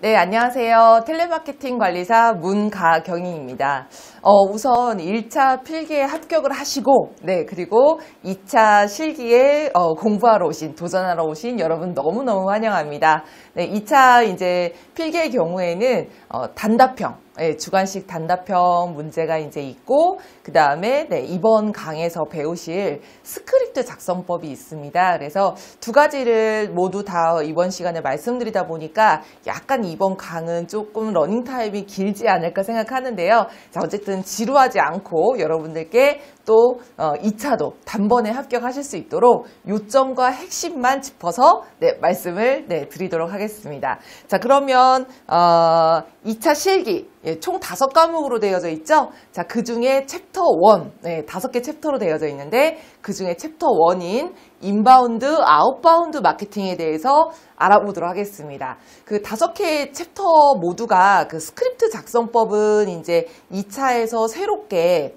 네, 안녕하세요. 텔레마케팅 관리사 문가경희입니다. 어, 우선 1차 필기에 합격을 하시고, 네, 그리고 2차 실기에 어, 공부하러 오신, 도전하러 오신 여러분 너무너무 환영합니다. 네, 2차 이제 필기의 경우에는 어, 단답형, 네, 주관식 단답형 문제가 이제 있고 그 다음에 네, 이번 강에서 배우실 스크립트 작성법이 있습니다. 그래서 두 가지를 모두 다 이번 시간에 말씀드리다 보니까 약간 이번 강은 조금 러닝 타임이 길지 않을까 생각하는데요. 자, 어쨌든 지루하지 않고 여러분들께 또 2차도 어, 단번에 합격하실 수 있도록 요점과 핵심만 짚어서 네, 말씀을 네, 드리도록 하겠습니다. 자 그러면 어, 2차 실기 예, 총 5과목으로 되어져 있죠. 자, 그 중에 챕터 1, 네, 5개 챕터로 되어져 있는데 그 중에 챕터 1인 인바운드, 아웃바운드 마케팅에 대해서 알아보도록 하겠습니다. 그 5개의 챕터 모두가 그 스크립트 작성법은 이제 2차에서 새롭게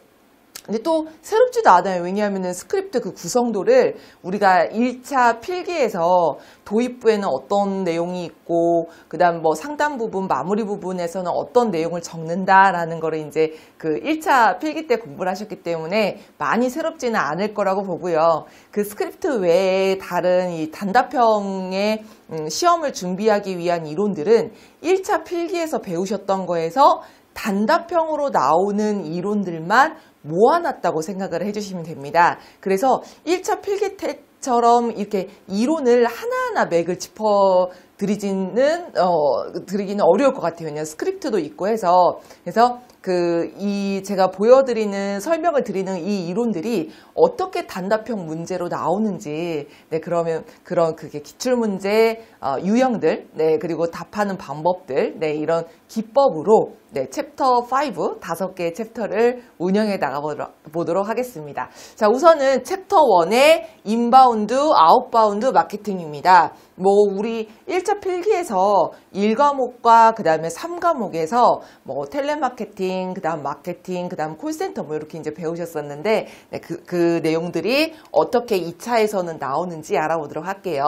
근데 또 새롭지도 않아요. 왜냐하면 스크립트 그 구성도를 우리가 1차 필기에서 도입부에는 어떤 내용이 있고 그 다음 뭐 상단 부분, 마무리 부분에서는 어떤 내용을 적는다라는 거를 이제 그 1차 필기 때 공부를 하셨기 때문에 많이 새롭지는 않을 거라고 보고요. 그 스크립트 외에 다른 이 단답형의 음, 시험을 준비하기 위한 이론들은 1차 필기에서 배우셨던 거에서 단답형으로 나오는 이론들만 모아놨다고 생각을 해주시면 됩니다. 그래서 1차 필기태처럼 이렇게 이론을 하나하나 맥을 짚어 드리지는 어, 드리기는 어려울 것 같아요. 왜냐 스크립트도 있고 해서 그래서 그 이 제가 보여드리는 설명을 드리는 이 이론들이 어떻게 단답형 문제로 나오는지 네 그러면 그런 그게 기출 문제 어, 유형들 네 그리고 답하는 방법들 네 이런 기법으로 네, 챕터 5 다섯 개의 챕터를 운영해 나가보도록 하겠습니다. 자, 우선은 챕터 1의 인바운드, 아웃바운드 마케팅입니다. 뭐 우리 1차 필기에서 1과목과 그다음에 3과목에서 뭐 텔레마케팅, 그다음 마케팅, 그다음 콜센터 뭐 이렇게 이제 배우셨었는데 네, 그, 그 내용들이 어떻게 2차에서는 나오는지 알아보도록 할게요.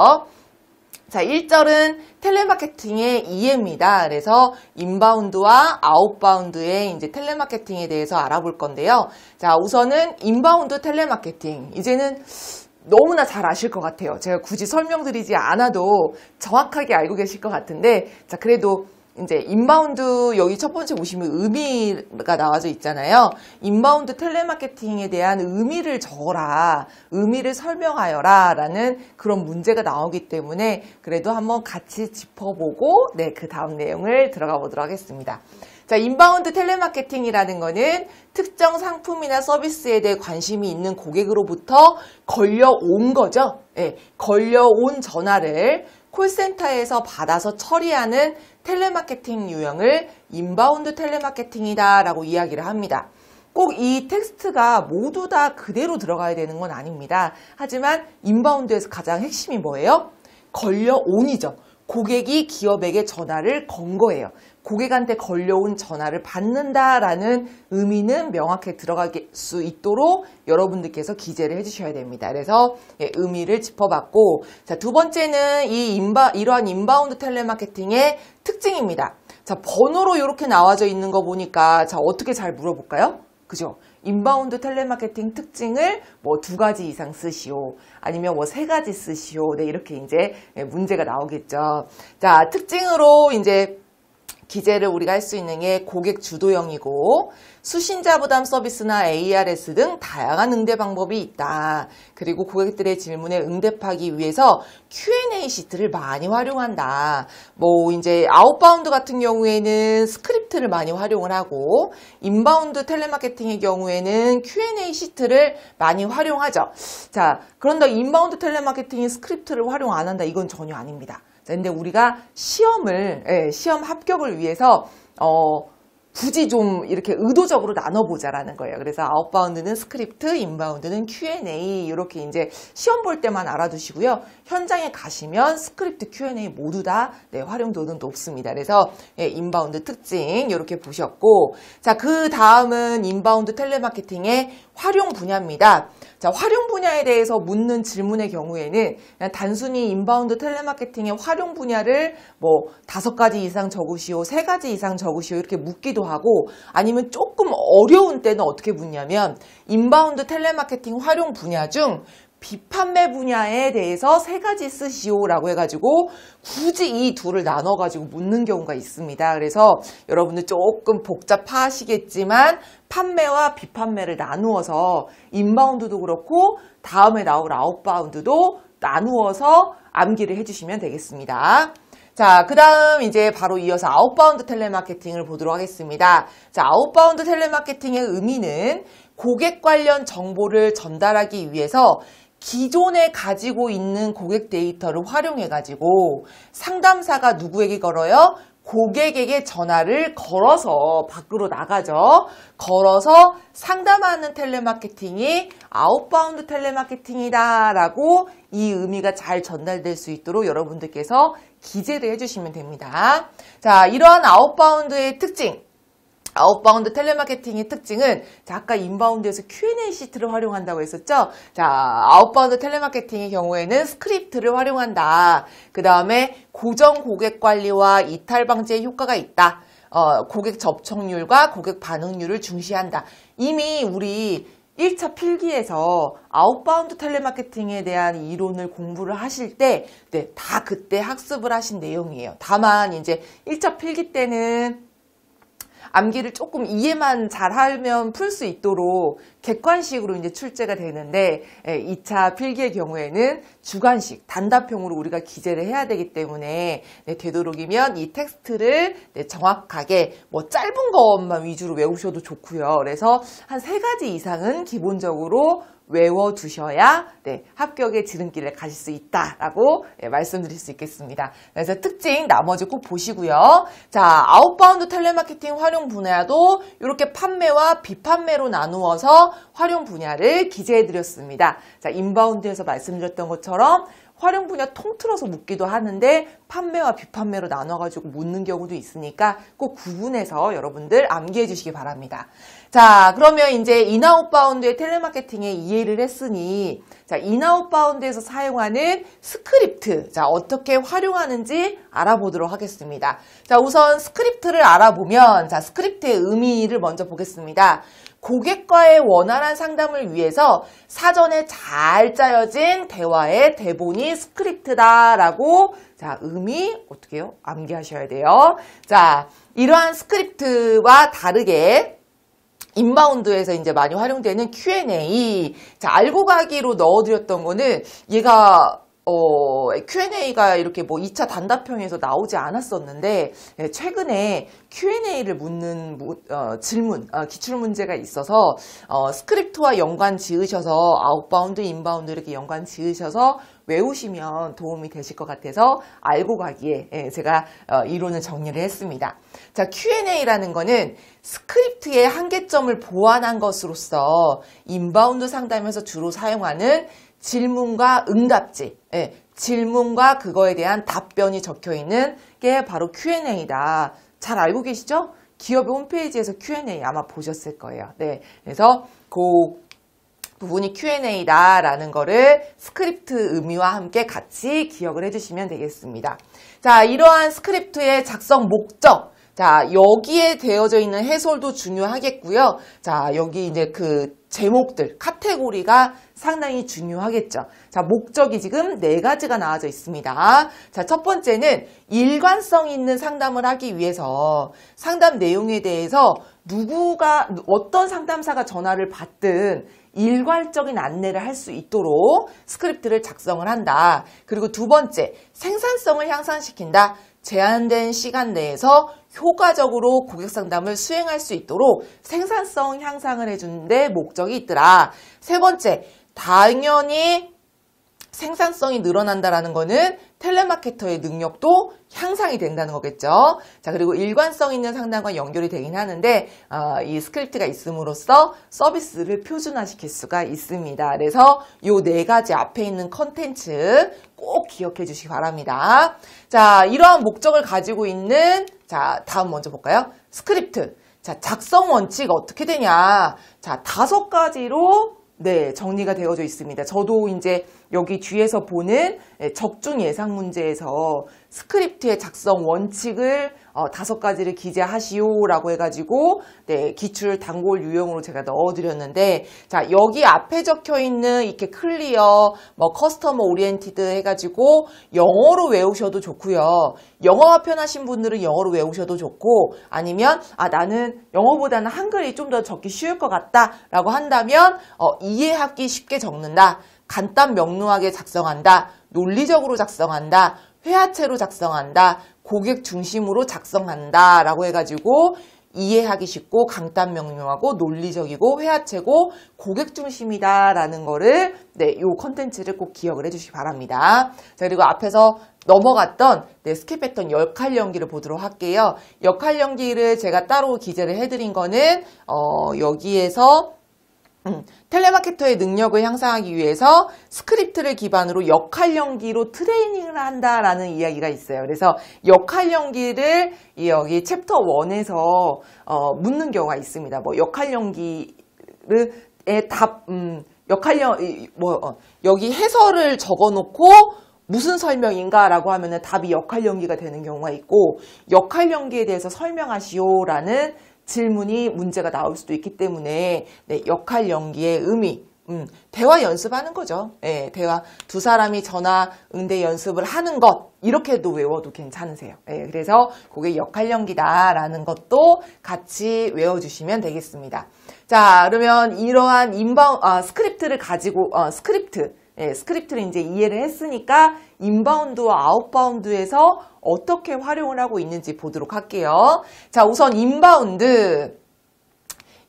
자, 1절은 텔레마케팅의 이해입니다. 그래서 인바운드와 아웃바운드의 이제 텔레마케팅에 대해서 알아볼 건데요. 자, 우선은 인바운드 텔레마케팅. 이제는 너무나 잘 아실 것 같아요. 제가 굳이 설명드리지 않아도 정확하게 알고 계실 것 같은데, 자, 그래도 이제 인바운드 여기 첫 번째 보시면 의미가 나와져 있잖아요. 인바운드 텔레마케팅에 대한 의미를 적어라, 의미를 설명하여라 라는 그런 문제가 나오기 때문에 그래도 한번 같이 짚어보고 네, 그 다음 내용을 들어가 보도록 하겠습니다. 자, 인바운드 텔레마케팅이라는 거는 특정 상품이나 서비스에 대해 관심이 있는 고객으로부터 걸려온 거죠. 예, 걸려온 전화를 콜센터에서 받아서 처리하는 텔레마케팅 유형을 인바운드 텔레마케팅이다 라고 이야기를 합니다. 꼭 이 텍스트가 모두 다 그대로 들어가야 되는 건 아닙니다. 하지만 인바운드에서 가장 핵심이 뭐예요? 걸려온이죠. 고객이 기업에게 전화를 건 거예요. 고객한테 걸려온 전화를 받는다라는 의미는 명확히 들어갈 수 있도록 여러분들께서 기재를 해주셔야 됩니다. 그래서 예, 의미를 짚어봤고 자, 두 번째는 이 인바, 이러한 인바운드 텔레마케팅의 특징입니다. 자, 번호로 이렇게 나와져 있는 거 보니까 자, 어떻게 잘 물어볼까요? 그죠? 인바운드 텔레마케팅 특징을 뭐 두 가지 이상 쓰시오 아니면 뭐 세 가지 쓰시오 네 이렇게 이제 예, 문제가 나오겠죠 자 특징으로 이제 기재를 우리가 할 수 있는 게 고객 주도형이고 수신자 부담 서비스나 ARS 등 다양한 응대 방법이 있다. 그리고 고객들의 질문에 응답하기 위해서 Q&A 시트를 많이 활용한다. 뭐 이제 아웃바운드 같은 경우에는 스크립트를 많이 활용을 하고 인바운드 텔레마케팅의 경우에는 Q&A 시트를 많이 활용하죠. 자, 그런데 인바운드 텔레마케팅이 스크립트를 활용 안 한다. 이건 전혀 아닙니다. 근데 우리가 시험을, 예, 시험 합격을 위해서, 어, 굳이 좀 이렇게 의도적으로 나눠보자라는 거예요. 그래서 아웃바운드는 스크립트, 인바운드는 Q&A 이렇게 이제 시험 볼 때만 알아두시고요. 현장에 가시면 스크립트, Q&A 모두 다 네, 활용도는 높습니다. 그래서 예, 인바운드 특징 이렇게 보셨고 자그 다음은 인바운드 텔레마케팅의 활용 분야입니다. 자 활용 분야에 대해서 묻는 질문의 경우에는 단순히 인바운드 텔레마케팅의 활용 분야를 뭐 다섯 가지 이상 적으시오, 세 가지 이상 적으시오 이렇게 묻기도 하고 아니면 조금 어려운 때는 어떻게 묻냐면 인바운드 텔레마케팅 활용 분야 중 비판매 분야에 대해서 세 가지 쓰시오라고 해가지고 굳이 이 둘을 나눠가지고 묻는 경우가 있습니다. 그래서 여러분들 조금 복잡하시겠지만 판매와 비판매를 나누어서 인바운드도 그렇고 다음에 나올 아웃바운드도 나누어서 암기를 해주시면 되겠습니다. 자, 그 다음 이제 바로 이어서 아웃바운드 텔레마케팅을 보도록 하겠습니다. 자, 아웃바운드 텔레마케팅의 의미는 고객 관련 정보를 전달하기 위해서 기존에 가지고 있는 고객 데이터를 활용해가지고 상담사가 누구에게 걸어요? 고객에게 전화를 걸어서 밖으로 나가죠. 걸어서 상담하는 텔레마케팅이 아웃바운드 텔레마케팅이다라고 이 의미가 잘 전달될 수 있도록 여러분들께서 기재를 해주시면 됩니다. 자, 이러한 아웃바운드의 특징. 아웃바운드 텔레마케팅의 특징은 자, 아까 인바운드에서 Q&A 시트를 활용한다고 했었죠. 자, 아웃바운드 텔레마케팅의 경우에는 스크립트를 활용한다. 그 다음에 고정 고객 관리와 이탈 방지의 효과가 있다. 어, 고객 접촉률과 고객 반응률을 중시한다. 이미 우리 1차 필기에서 아웃바운드 텔레마케팅에 대한 이론을 공부를 하실 때, 네, 다 그때 학습을 하신 내용이에요. 다만, 이제 1차 필기 때는 암기를 조금 이해만 잘하면 풀 수 있도록 객관식으로 이제 출제가 되는데 2차 예, 필기의 경우에는 주관식, 단답형으로 우리가 기재를 해야 되기 때문에 네, 되도록이면 이 텍스트를 네, 정확하게 뭐 짧은 것만 위주로 외우셔도 좋고요. 그래서 한 세 가지 이상은 기본적으로 외워두셔야 네, 합격의 지름길을 가실 수 있다라고 예, 말씀드릴 수 있겠습니다. 그래서 특징 나머지 꼭 보시고요. 자 아웃바운드 텔레마케팅 활용 분야도 이렇게 판매와 비판매로 나누어서 활용 분야를 기재해드렸습니다. 자 인바운드에서 말씀드렸던 것처럼 활용 분야 통틀어서 묻기도 하는데 판매와 비판매로 나눠가지고 묻는 경우도 있으니까 꼭 구분해서 여러분들 암기해 주시기 바랍니다. 자 그러면 이제 인아웃 바운드의 텔레마케팅에 이해를 했으니 자 인아웃 바운드에서 사용하는 스크립트 자 어떻게 활용하는지 알아보도록 하겠습니다. 자 우선 스크립트를 알아보면 자 스크립트의 의미를 먼저 보겠습니다. 고객과의 원활한 상담을 위해서 사전에 잘 짜여진 대화의 대본이 스크립트다라고 자 의미 어떻게 해요? 암기하셔야 돼요. 자 이러한 스크립트와 다르게 인바운드에서 이제 많이 활용되는 Q&A 자 알고 가기로 넣어드렸던 거는 얘가 어, Q&A가 이렇게 뭐 2차 단답형에서 나오지 않았었는데 예, 최근에 Q&A를 묻는 무, 어, 질문, 어, 기출문제가 있어서 어, 스크립트와 연관 지으셔서 아웃바운드, 인바운드 이렇게 연관 지으셔서 외우시면 도움이 되실 것 같아서 알고 가기에 예, 제가 어, 이론을 정리를 했습니다. 자, Q&A라는 거는 스크립트의 한계점을 보완한 것으로서 인바운드 상담에서 주로 사용하는 질문과 응답지, 예, 질문과 그거에 대한 답변이 적혀 있는 게 바로 Q&A다. 잘 알고 계시죠? 기업의 홈페이지에서 Q&A 아마 보셨을 거예요. 네. 그래서 그 부분이 Q&A다라는 거를 스크립트 의미와 함께 같이 기억을 해주시면 되겠습니다. 자, 이러한 스크립트의 작성 목적, 자, 여기에 되어져 있는 해설도 중요하겠고요. 자, 여기 이제 그 제목들, 카테고리가 상당히 중요하겠죠. 자, 목적이 지금 네 가지가 나와져 있습니다. 자, 첫 번째는 일관성 있는 상담을 하기 위해서 상담 내용에 대해서 누구가, 어떤 상담사가 전화를 받든 일괄적인 안내를 할 수 있도록 스크립트를 작성을 한다. 그리고 두 번째, 생산성을 향상시킨다. 제한된 시간 내에서 효과적으로 고객 상담을 수행할 수 있도록 생산성 향상을 해주는데 목적이 있더라. 세 번째, 당연히 생산성이 늘어난다라는 거는 텔레마케터의 능력도 향상이 된다는 거겠죠. 자, 그리고 일관성 있는 상담과 연결이 되긴 하는데 어, 이 스크립트가 있음으로써 서비스를 표준화시킬 수가 있습니다. 그래서 이 네 가지 앞에 있는 컨텐츠 꼭 기억해 주시기 바랍니다. 자, 이러한 목적을 가지고 있는 자, 다음 먼저 볼까요? 스크립트. 자, 작성 원칙 어떻게 되냐? 자, 다섯 가지로 네, 정리가 되어져 있습니다. 저도 이제 여기 뒤에서 보는 예, 적중 예상 문제에서 스크립트의 작성 원칙을 어, 다섯 가지를 기재하시오라고 해가지고 네, 기출 단골 유형으로 제가 넣어드렸는데 자 여기 앞에 적혀 있는 이렇게 클리어, 뭐 커스터머 오리엔티드 해가지고 영어로 외우셔도 좋고요. 영어가 편하신 분들은 영어로 외우셔도 좋고 아니면 아 나는 영어보다는 한글이 좀 더 적기 쉬울 것 같다라고 한다면 어, 이해하기 쉽게 적는다. 간단 명료하게 작성한다. 논리적으로 작성한다. 회화체로 작성한다. 고객 중심으로 작성한다 라고 해가지고 이해하기 쉽고 간단 명료하고 논리적이고 회화체고 고객 중심이다 라는 거를 네, 요 컨텐츠를 꼭 기억을 해주시기 바랍니다. 자, 그리고 앞에서 넘어갔던 네, 스케했던 역할 연기를 보도록 할게요. 역할 연기를 제가 따로 기재를 해드린 거는 어, 여기에서 음, 텔레마케터의 능력을 향상하기 위해서 스크립트를 기반으로 역할 연기로 트레이닝을 한다라는 이야기가 있어요. 그래서 역할 연기를 여기 챕터 1에서 어, 묻는 경우가 있습니다. 뭐 역할 연기를 답 음, 역할 연뭐 어, 여기 해설을 적어놓고 무슨 설명인가라고 하면은 답이 역할 연기가 되는 경우가 있고 역할 연기에 대해서 설명하시오라는 질문이 문제가 나올 수도 있기 때문에 네, 역할 연기의 의미 음, 대화 연습하는 거죠. 예, 대화 두 사람이 전화 응대 연습을 하는 것 이렇게도 외워도 괜찮으세요. 예, 그래서 그게 역할 연기다라는 것도 같이 외워주시면 되겠습니다. 자, 그러면 이러한 인바운 아, 스크립트를 가지고 어, 스크립트 예, 스크립트를 이제 이해를 했으니까 인바운드와 아웃바운드에서 어떻게 활용을 하고 있는지 보도록 할게요. 자, 우선 인바운드.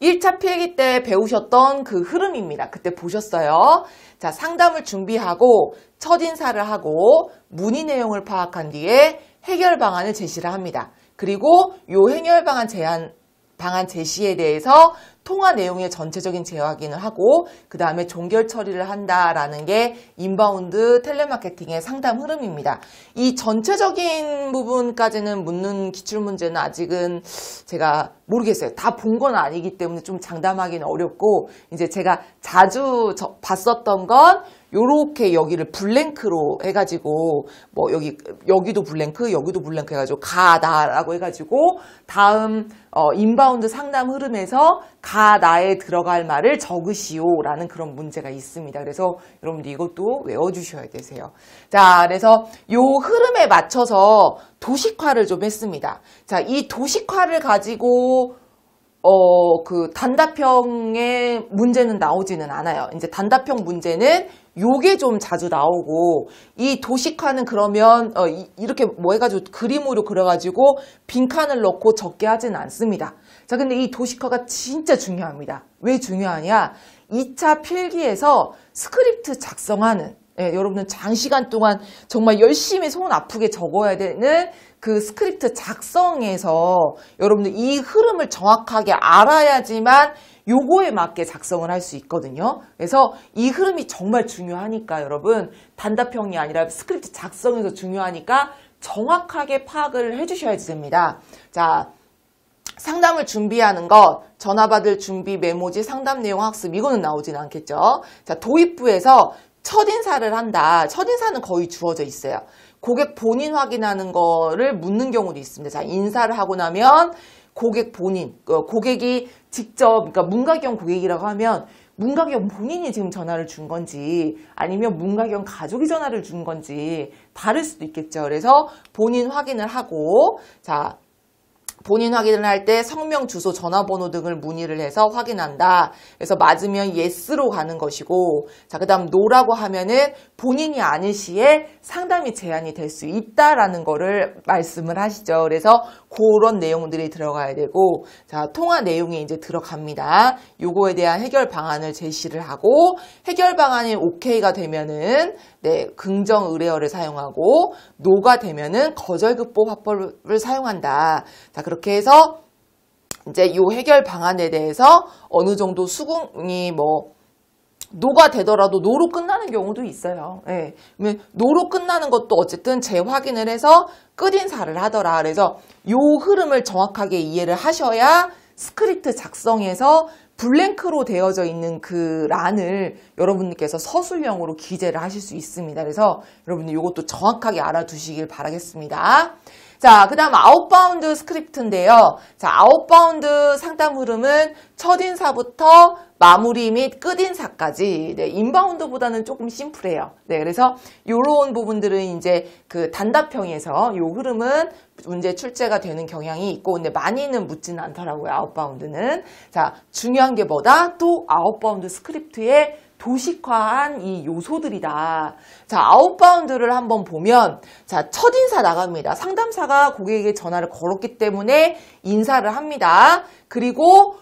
1차 필기 때 배우셨던 그 흐름입니다. 그때 보셨어요. 자, 상담을 준비하고 첫 인사를 하고 문의 내용을 파악한 뒤에 해결 방안을 제시를 합니다. 그리고 요 해결 방안 제안 방안 제시에 대해서 통화 내용의 전체적인 재확인을 하고 그 다음에 종결 처리를 한다라는 게 인바운드 텔레마케팅의 상담 흐름입니다. 이 전체적인 부분까지는 묻는 기출 문제는 아직은 제가 모르겠어요. 다 본 건 아니기 때문에 좀 장담하기는 어렵고 이제 제가 자주 봤었던 건 요렇게 여기를 블랭크로 해가지고 뭐 여기 여기도 블랭크 여기도 블랭크 해가지고 가다라고 해가지고 다음 어, 인바운드 상담 흐름에서 가나에 들어갈 말을 적으시오라는 그런 문제가 있습니다. 그래서 여러분들 이것도 외워주셔야 되세요. 자 그래서 요 흐름에 맞춰서 도식화를 좀 했습니다. 자 이 도식화를 가지고 어, 그 단답형의 문제는 나오지는 않아요. 이제 단답형 문제는 요게 좀 자주 나오고 이 도식화는 그러면 어, 이, 이렇게 뭐 해가지고 그림으로 그려가지고 빈칸을 넣고 적게 하진 않습니다. 자 근데 이 도식화가 진짜 중요합니다. 왜 중요하냐 2차 필기에서 스크립트 작성하는 예, 여러분은 장시간 동안 정말 열심히 손 아프게 적어야 되는 그 스크립트 작성에서 여러분들 이 흐름을 정확하게 알아야지만 요거에 맞게 작성을 할 수 있거든요. 그래서 이 흐름이 정말 중요하니까 여러분 단답형이 아니라 스크립트 작성에서 중요하니까 정확하게 파악을 해주셔야지 됩니다. 자, 상담을 준비하는 것, 전화받을 준비, 메모지, 상담 내용 학습 이거는 나오진 않겠죠. 자, 도입부에서 첫 인사를 한다. 첫 인사는 거의 주어져 있어요. 고객 본인 확인하는 거를 묻는 경우도 있습니다. 자, 인사를 하고 나면 고객 본인, 어, 고객이 직접, 그러니까 문가경 고객이라고 하면 문가경 본인이 지금 전화를 준 건지 아니면 문가경 가족이 전화를 준 건지 다를 수도 있겠죠. 그래서 본인 확인을 하고 자 본인 확인을 할 때 성명, 주소, 전화번호 등을 문의를 해서 확인한다. 그래서 맞으면 예스로 가는 것이고 자, 그 다음 노라고 하면은 본인이 아닌 시에 상담이 제한이 될 수 있다라는 거를 말씀을 하시죠. 그래서 그런 내용들이 들어가야 되고 자, 통화 내용이 이제 들어갑니다. 요거에 대한 해결 방안을 제시를 하고 해결 방안이 오케이가 되면은 네, 긍정 의뢰어를 사용하고 노가 되면은 거절극복 화법을 사용한다. 자, 그렇게 해서 이제 요 해결 방안에 대해서 어느 정도 수긍이 뭐 노가 되더라도 노로 끝나는 경우도 있어요. 예. 노로 끝나는 것도 어쨌든 재확인을 해서 끝인사를 하더라. 그래서 요 흐름을 정확하게 이해를 하셔야 스크립트 작성에서 블랭크로 되어져 있는 그 란을 여러분께서 서술형으로 기재를 하실 수 있습니다. 그래서 여러분들 이것도 정확하게 알아두시길 바라겠습니다. 자, 그 다음 아웃바운드 스크립트인데요. 자, 아웃바운드 상담 흐름은 첫 인사부터 마무리 및 끝인사까지 네, 인바운드보다는 조금 심플해요. 네, 그래서 이런 부분들은 이제 그 단답형에서 이 흐름은 문제 출제가 되는 경향이 있고 근데 많이는 묻지는 않더라고요. 아웃바운드는. 자, 중요한 게 뭐다? 또 아웃바운드 스크립트의 도식화한 이 요소들이다. 자, 아웃바운드를 한번 보면 자, 첫 인사 나갑니다. 상담사가 고객에게 전화를 걸었기 때문에 인사를 합니다. 그리고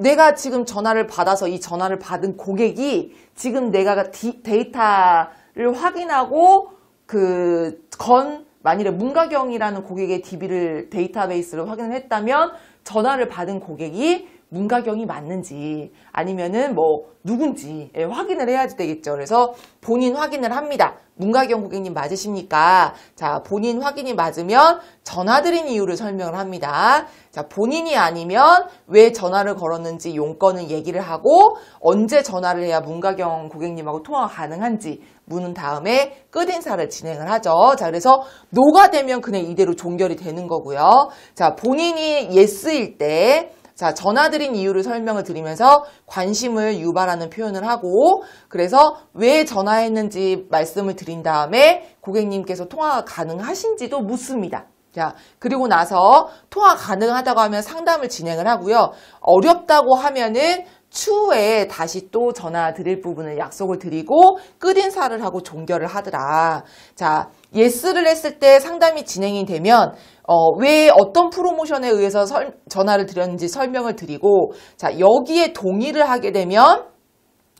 내가 지금 전화를 받아서 이 전화를 받은 고객이 지금 내가 디, 데이터를 확인하고 그 건 만일에 문가경이라는 고객의 DB를 데이터베이스를 확인 했다면 전화를 받은 고객이 문가경이 맞는지 아니면은 뭐 누군지 예, 확인을 해야지 되겠죠. 그래서 본인 확인을 합니다. 문가경 고객님 맞으십니까? 자, 본인 확인이 맞으면 전화드린 이유를 설명을 합니다. 자, 본인이 아니면 왜 전화를 걸었는지 용건을 얘기를 하고 언제 전화를 해야 문가경 고객님하고 통화가 가능한지 문은 다음에 끝인사를 진행을 하죠. 자, 그래서 노가 되면 그냥 이대로 종결이 되는 거고요. 자, 본인이 예스일 때 자, 전화드린 이유를 설명을 드리면서 관심을 유발하는 표현을 하고 그래서 왜 전화했는지 말씀을 드린 다음에 고객님께서 통화가 가능하신지도 묻습니다. 자, 그리고 나서 통화 가능하다고 하면 상담을 진행을 하고요. 어렵다고 하면은 추후에 다시 또 전화 드릴 부분을 약속을 드리고 끝인사를 하고 종결을 하더라. 자, 예스를 했을 때 상담이 진행이 되면 어, 왜 어떤 프로모션에 의해서 설, 전화를 드렸는지 설명을 드리고 자 여기에 동의를 하게 되면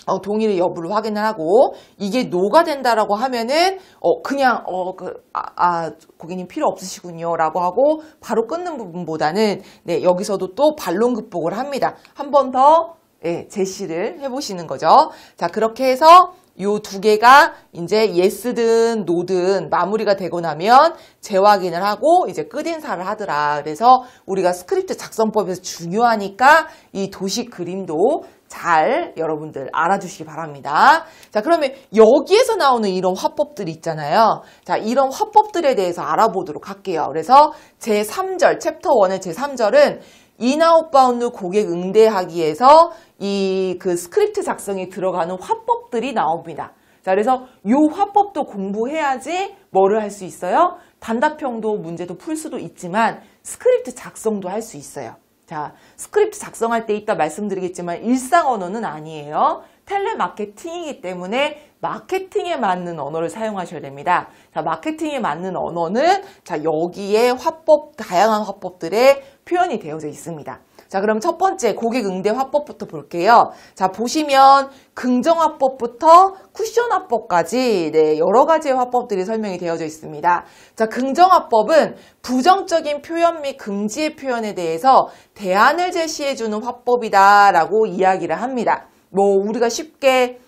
어, 동의를 여부를 확인을 하고 이게 노가 된다라고 하면은 어, 그냥 어, 그, 아, 아, 고객님 필요 없으시군요 라고 하고 바로 끊는 부분보다는 네 여기서도 또 반론 극복을 합니다 한 번더 예, 제시를 해보시는 거죠 자 그렇게 해서 요두 개가 이제 예스든 노든 마무리가 되고 나면 재확인을 하고 이제 끝인사를 하더라. 그래서 우리가 스크립트 작성법에서 중요하니까 이 도시 그림도 잘 여러분들 알아주시기 바랍니다. 자, 그러면 여기에서 나오는 이런 화법들이 있잖아요. 자, 이런 화법들에 대해서 알아보도록 할게요. 그래서 제3절, 챕터 1의 제3절은 인아웃바운드 고객 응대하기에서 이그 스크립트 작성이 들어가는 화법들이 나옵니다. 자, 그래서 요 화법도 공부해야지 뭐를 할 수 있어요? 단답형도 문제도 풀 수도 있지만 스크립트 작성도 할 수 있어요. 자, 스크립트 작성할 때 있다 말씀드리겠지만 일상 언어는 아니에요. 텔레마케팅이기 때문에 마케팅에 맞는 언어를 사용하셔야 됩니다. 자, 마케팅에 맞는 언어는 자, 여기에 화법, 다양한 화법들의 표현이 되어져 있습니다. 자, 그럼 첫 번째 고객 응대 화법부터 볼게요. 자, 보시면 긍정 화법부터 쿠션 화법까지 네, 여러 가지의 화법들이 설명이 되어져 있습니다. 자, 긍정 화법은 부정적인 표현 및 금지의 표현에 대해서 대안을 제시해 주는 화법이다라고 이야기를 합니다. 뭐 우리가 쉽게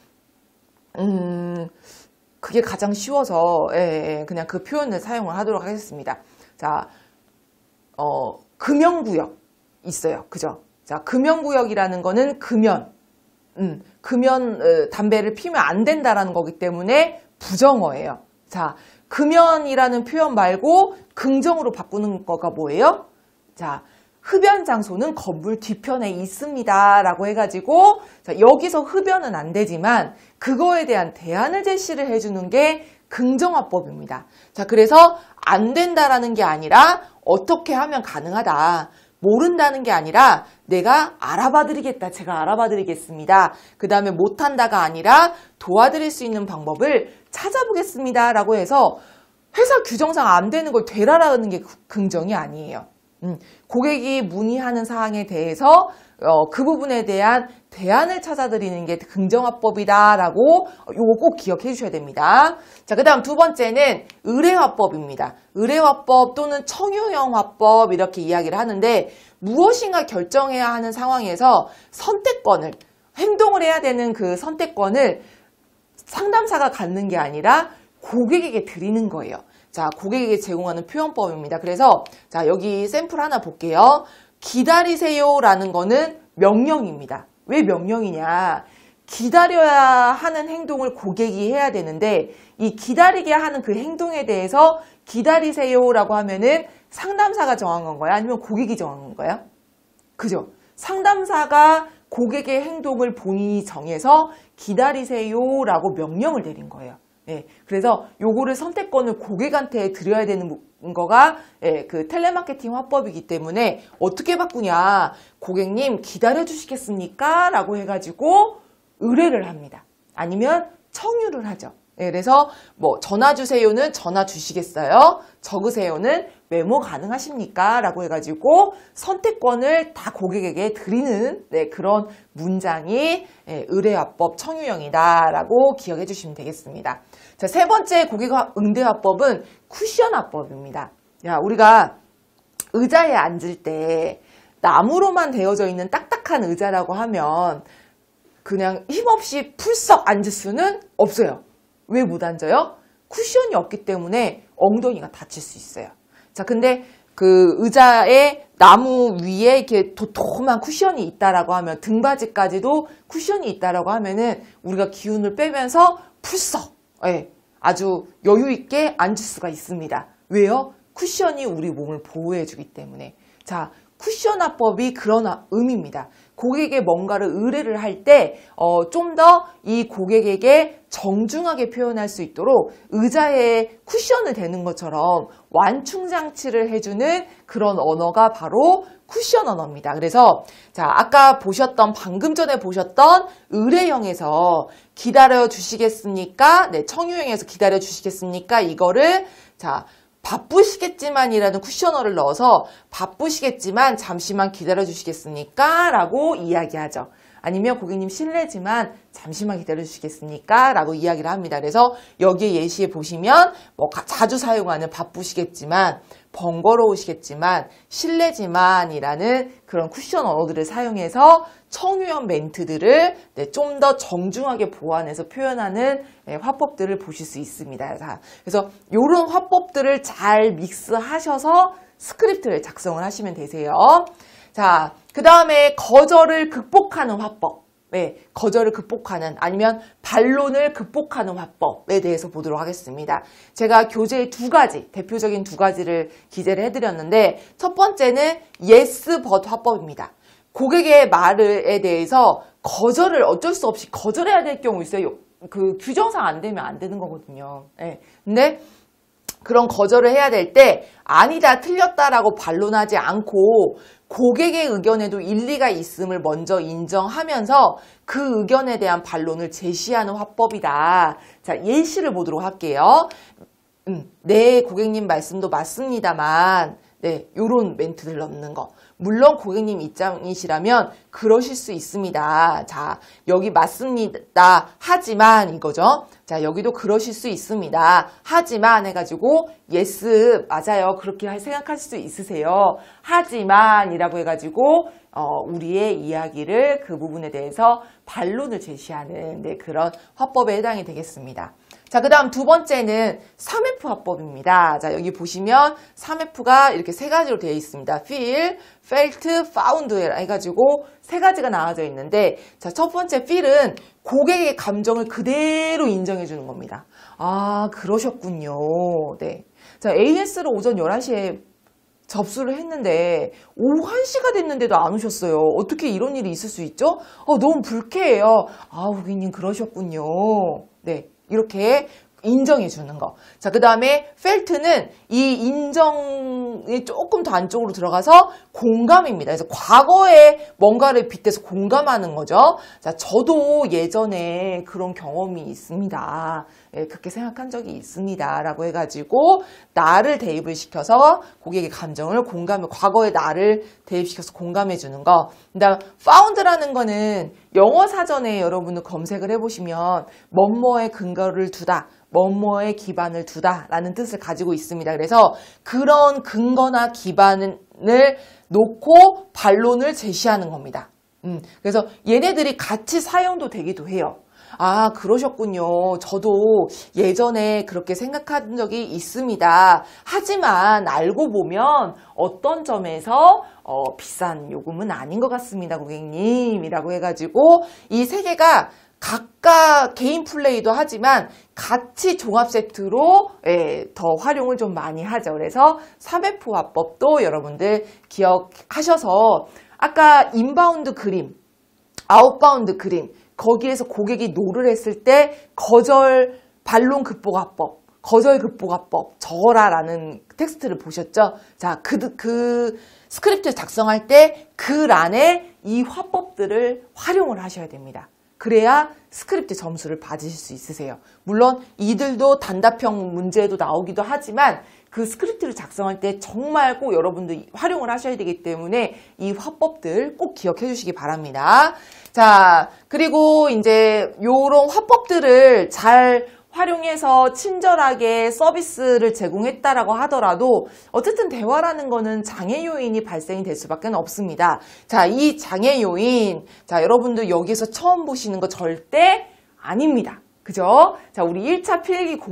음 그게 가장 쉬워서 예, 예, 그냥 그 표현을 사용을 하도록 하겠습니다. 자, 어 금연구역 있어요. 그죠? 자, 금연구역이라는 거는 금연. 음, 금연 어, 담배를 피면 안 된다라는 거기 때문에 부정어예요. 자, 금연이라는 표현 말고 긍정으로 바꾸는 거가 뭐예요? 자, 흡연 장소는 건물 뒤편에 있습니다. 라고 해가지고 자, 여기서 흡연은 안 되지만 그거에 대한 대안을 제시를 해주는 게 긍정화법입니다. 자, 그래서 안 된다라는 게 아니라 어떻게 하면 가능하다. 모른다는 게 아니라 내가 알아봐드리겠다. 제가 알아봐드리겠습니다. 그 다음에 못한다가 아니라 도와드릴 수 있는 방법을 찾아보겠습니다. 라고 해서 회사 규정상 안 되는 걸 되라라는 게 긍정이 아니에요. 음, 고객이 문의하는 사항에 대해서 어, 그 부분에 대한 대안을 찾아드리는 게 긍정화법이다라고 요거 꼭 기억해 주셔야 됩니다. 자, 그 다음 두 번째는 의뢰화법입니다. 의뢰화법 또는 청유형화법 이렇게 이야기를 하는데 무엇인가 결정해야 하는 상황에서 선택권을 행동을 해야 되는 그 선택권을 상담사가 갖는 게 아니라 고객에게 드리는 거예요. 자, 고객에게 제공하는 표현법입니다. 그래서 자, 여기 샘플 하나 볼게요. 기다리세요 라는 거는 명령입니다. 왜 명령이냐. 기다려야 하는 행동을 고객이 해야 되는데 이 기다리게 하는 그 행동에 대해서 기다리세요 라고 하면은 상담사가 정한 건 거야? 아니면 고객이 정한 건 거야? 그죠? 상담사가 고객의 행동을 본인이 정해서 기다리세요 라고 명령을 내린 거예요. 네, 그래서 요거를 선택권을 고객한테 드려야 되는 거가 예, 그 텔레마케팅 화법이기 때문에 어떻게 바꾸냐 고객님 기다려 주시겠습니까? 라고 해가지고 의뢰를 합니다. 아니면 청유를 하죠. 예, 그래서 뭐 전화 주세요는 전화 주시겠어요? 적으세요는 메모 가능하십니까? 라고 해가지고 선택권을 다 고객에게 드리는 네, 그런 문장이 예, 의뢰화법 청유형이다라고 기억해 주시면 되겠습니다. 자, 세 번째 고객과 응대화법은 쿠션 화법입니다. 야, 우리가 의자에 앉을 때 나무로만 되어져 있는 딱딱한 의자라고 하면 그냥 힘없이 풀썩 앉을 수는 없어요. 왜 못 앉아요? 쿠션이 없기 때문에 엉덩이가 다칠 수 있어요. 자, 근데 그 의자에 나무 위에 이렇게 도톰한 쿠션이 있다라고 하면 등받이까지도 쿠션이 있다라고 하면은 우리가 기운을 빼면서 풀썩 예, 아주 여유 있게 앉을 수가 있습니다. 왜요? 쿠션이 우리 몸을 보호해주기 때문에. 자, 쿠션화법이 그런 아, 의미입니다. 고객에게 뭔가를 의뢰를 할 때 좀 더이 어, 고객에게 정중하게 표현할 수 있도록 의자에 쿠션을 대는 것처럼 완충 장치를 해주는 그런 언어가 바로 쿠션 언어입니다. 그래서 자 아까 보셨던 방금 전에 보셨던 의뢰형에서 기다려 주시겠습니까? 네 청유형에서 기다려 주시겠습니까? 이거를 자 바쁘시겠지만이라는 쿠션어를 넣어서 바쁘시겠지만 잠시만 기다려 주시겠습니까? 라고 이야기하죠. 아니면 고객님 실례지만 잠시만 기다려 주시겠습니까? 라고 이야기를 합니다. 그래서 여기에 예시해 보시면 뭐 자주 사용하는 바쁘시겠지만 번거로우시겠지만 실례지만이라는 그런 쿠션 언어들을 사용해서 청유형 멘트들을 네, 좀더 정중하게 보완해서 표현하는 네, 화법들을 보실 수 있습니다. 그래서 이런 화법들을 잘 믹스하셔서 스크립트를 작성을 하시면 되세요. 자, 그 다음에 거절을 극복하는 화법. 네, 거절을 극복하는 아니면 반론을 극복하는 화법에 대해서 보도록 하겠습니다. 제가 교재의 두 가지, 대표적인 두 가지를 기재를 해드렸는데 첫 번째는 yes but 화법입니다. 고객의 말에 대해서 거절을 어쩔 수 없이 거절해야 될 경우 있어요. 그 규정상 안 되면 안 되는 거거든요. 네. 근데 그런 거절을 해야 될 때 아니다 틀렸다라고 반론하지 않고 고객의 의견에도 일리가 있음을 먼저 인정하면서 그 의견에 대한 반론을 제시하는 화법이다. 자 예시를 보도록 할게요. 음, 네 고객님 말씀도 맞습니다만 네 요런 멘트를 넣는 거 물론 고객님 입장이시라면 그러실 수 있습니다. 자, 여기 맞습니다. 하지만 이거죠. 자, 여기도 그러실 수 있습니다. 하지만 해가지고 예스 맞아요. 그렇게 생각하실 수 있으세요. 하지만이라고 해가지고 어, 우리의 이야기를 그 부분에 대해서 반론을 제시하는 네, 그런 화법에 해당이 되겠습니다. 자, 그 다음 두 번째는 3F 화법입니다. 자, 여기 보시면 3F가 이렇게 세 가지로 되어 있습니다. feel, felt, found 해가지고 세 가지가 나와져 있는데 자, 첫 번째 feel은 고객의 감정을 그대로 인정해 주는 겁니다. 아, 그러셨군요. 네. 자, AS로 오전 11시에 접수를 했는데 오후 1시가 됐는데도 안 오셨어요. 어떻게 이런 일이 있을 수 있죠? 어, 너무 불쾌해요. 아, 고객님 그러셨군요. 네. 이렇게 인정해 주는 거. 자, 그 다음에 felt는 이 인정이 조금 더 안쪽으로 들어가서 공감입니다. 그래서 과거에 뭔가를 빗대서 공감하는 거죠. 자, 저도 예전에 그런 경험이 있습니다. 예, 그렇게 생각한 적이 있습니다. 라고 해가지고 나를 대입을 시켜서 고객의 감정을 공감해, 과거의 나를 대입시켜서 공감해 주는 거. 그다음 found라는 거는 영어 사전에 여러분은 검색을 해보시면 뭐뭐에 근거를 두다. 뭐뭐에 기반을 두다라는 뜻을 가지고 있습니다. 그래서 그런 근거나 기반을 놓고 반론을 제시하는 겁니다. 음, 그래서 얘네들이 같이 사용도 되기도 해요. 아, 그러셨군요. 저도 예전에 그렇게 생각한 적이 있습니다. 하지만 알고 보면 어떤 점에서 어, 비싼 요금은 아닌 것 같습니다, 고객님. 이라고 해가지고 이 세 개가 각각 개인 플레이도 하지만 같이 종합 세트로 예, 더 활용을 좀 많이 하죠. 그래서 3포 화법도 여러분들 기억하셔서 아까 인바운드 그림, 아웃바운드 그림 거기에서 고객이 노를 했을 때 거절 반론 극복합법 거절 극복합법 적어라라는 텍스트를 보셨죠? 자, 그, 그 스크립트 작성할 때그 란에 이 화법들을 활용을 하셔야 됩니다. 그래야 스크립트 점수를 받으실 수 있으세요. 물론 이들도 단답형 문제도 나오기도 하지만 그 스크립트를 작성할 때 정말 꼭 여러분들 활용을 하셔야 되기 때문에 이 화법들 꼭 기억해 주시기 바랍니다. 자, 그리고 이제 요런 화법들을 잘 활용해서 친절하게 서비스를 제공했다라고 하더라도 어쨌든 대화라는 거는 장애 요인이 발생이 될 수밖에 없습니다. 자, 이 장애 요인. 자, 여러분들 여기서 처음 보시는 거 절대 아닙니다. 그죠? 자, 우리 1차 필기 공